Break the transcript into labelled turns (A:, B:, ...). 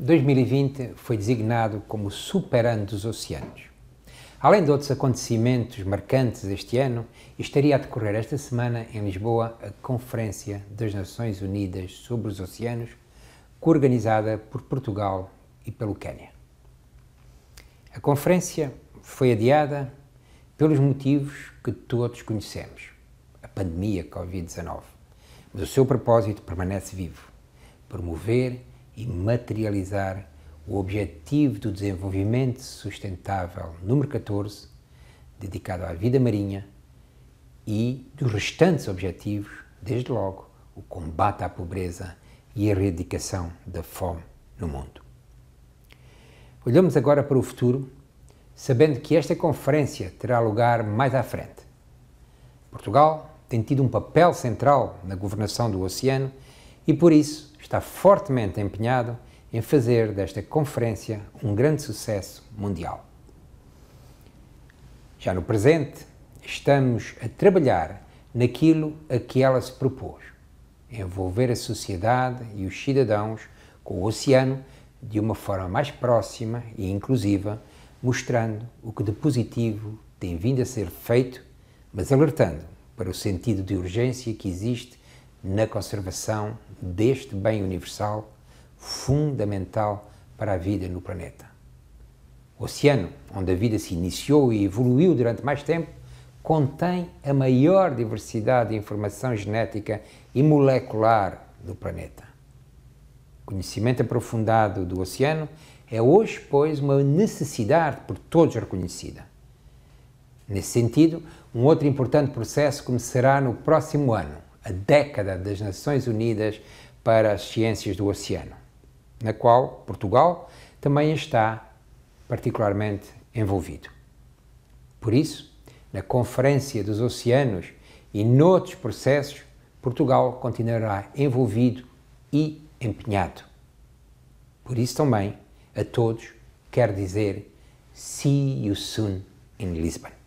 A: 2020 foi designado como Super Ano dos Oceanos. Além de outros acontecimentos marcantes este ano, estaria a decorrer esta semana em Lisboa a Conferência das Nações Unidas sobre os Oceanos, coorganizada por Portugal e pelo Quênia. A conferência foi adiada pelos motivos que todos conhecemos, a pandemia Covid-19, mas o seu propósito permanece vivo: promover e materializar o Objetivo do Desenvolvimento Sustentável número 14, dedicado à vida marinha, e dos restantes objetivos, desde logo, o combate à pobreza e a erradicação da fome no mundo. Olhamos agora para o futuro, sabendo que esta conferência terá lugar mais à frente. Portugal tem tido um papel central na governação do oceano e, por isso, está fortemente empenhado em fazer desta conferência um grande sucesso mundial. Já no presente, estamos a trabalhar naquilo a que ela se propôs: envolver a sociedade e os cidadãos com o oceano de uma forma mais próxima e inclusiva, mostrando o que de positivo tem vindo a ser feito, mas alertando para o sentido de urgência que existe na conservação deste bem universal fundamental para a vida no planeta. O oceano, onde a vida se iniciou e evoluiu durante mais tempo, contém a maior diversidade de informação genética e molecular do planeta. O conhecimento aprofundado do oceano é hoje, pois, uma necessidade por todos reconhecida. Nesse sentido, um outro importante processo começará no próximo ano, a década das Nações Unidas para as Ciências do Oceano, na qual Portugal também está particularmente envolvido. Por isso, na Conferência dos Oceanos e noutros processos, Portugal continuará envolvido e empenhado. Por isso também, a todos, quero dizer See you soon in Lisbon.